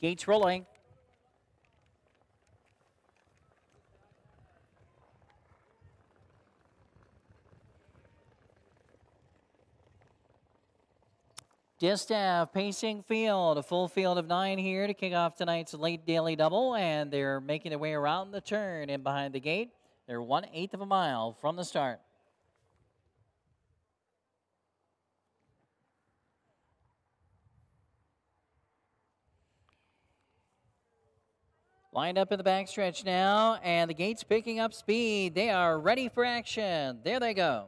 Gates rolling. Distaff pacing field, a full field of nine here to kick off tonight's late daily double, and they're making their way around the turn and behind the gate. They're one eighth of a mile from the start. Lined up in the backstretch now, and the gates picking up speed. They are ready for action. There they go.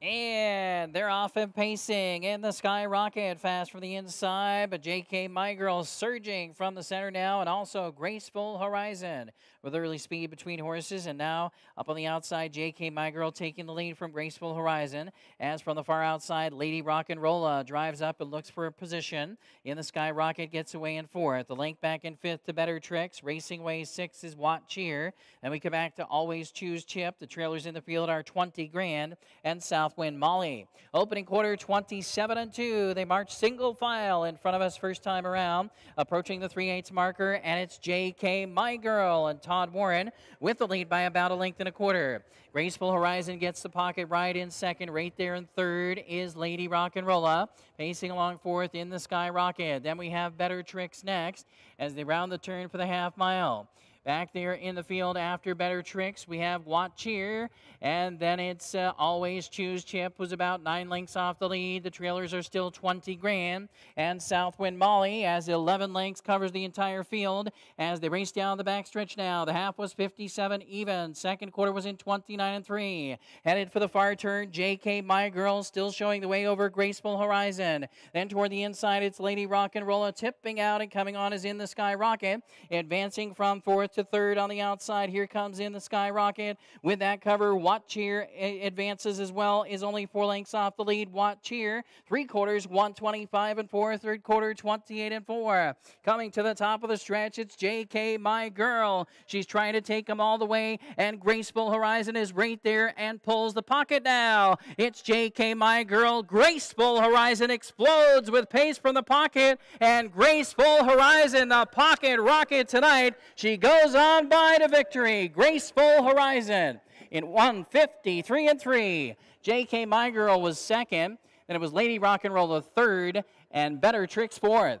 And they're off and pacing in the skyrocket fast from the inside, but JK My Girl surging from the center now and also graceful horizon with early speed between horses. And now up on the outside, JK My Girl taking the lead from graceful horizon. As from the far outside, Lady Rock and Rolla drives up and looks for a position. In the skyrocket gets away in fourth. The link back in fifth to Better Tricks. Racing Way six is Watt Cheer. And we come back to Always Choose Chip. The trailers in the field are 20 grand and South. Wind Molly. Opening quarter 27 and 2. They march single file in front of us first time around, approaching the 3 8 marker, and it's JK My Girl and Todd Warren with the lead by about a length and a quarter. Graceful Horizon gets the pocket right in second. Right there in third is Lady Rock and Rolla. Pacing along fourth in the Skyrocket. Then we have Better Tricks next as they round the turn for the half mile. Back there in the field after Better Tricks, we have Watt Cheer, and then it's uh, Always Choose Chip was about nine lengths off the lead. The trailers are still 20 grand, and Southwind Molly as 11 lengths covers the entire field as they race down the backstretch now. The half was 57 even. Second quarter was in 29 and 3. Headed for the far turn, JK My Girl still showing the way over Graceful Horizon. Then toward the inside, it's Lady Rock and roll tipping out and coming on is in the Sky Rocket, advancing from fourth to third on the outside. Here comes in the skyrocket with that cover. Watch here advances as well, is only four lengths off the lead. Watch here, three quarters, 125 and four, third quarter, 28 and four. Coming to the top of the stretch, it's JK, my girl. She's trying to take him all the way, and Graceful Horizon is right there and pulls the pocket now. It's JK, my girl. Graceful Horizon explodes with pace from the pocket, and Graceful Horizon, the pocket rocket tonight. She goes is on by to victory. Graceful Horizon in 153 and 3. JK My Girl was second. Then it was Lady Rock and Roll the third and Better Tricks fourth.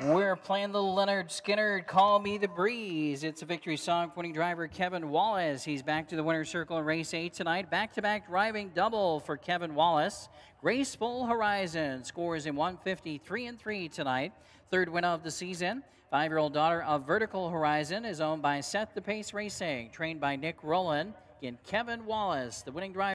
We're playing the Leonard Skinner Call Me the Breeze. It's a victory song for winning driver Kevin Wallace. He's back to the winner's circle in race eight tonight. Back to back driving double for Kevin Wallace. Graceful Horizon scores in three and 3 tonight. Third win of the season. Five year old daughter of Vertical Horizon is owned by Set the Pace Racing, trained by Nick Rowland and Kevin Wallace, the winning driver.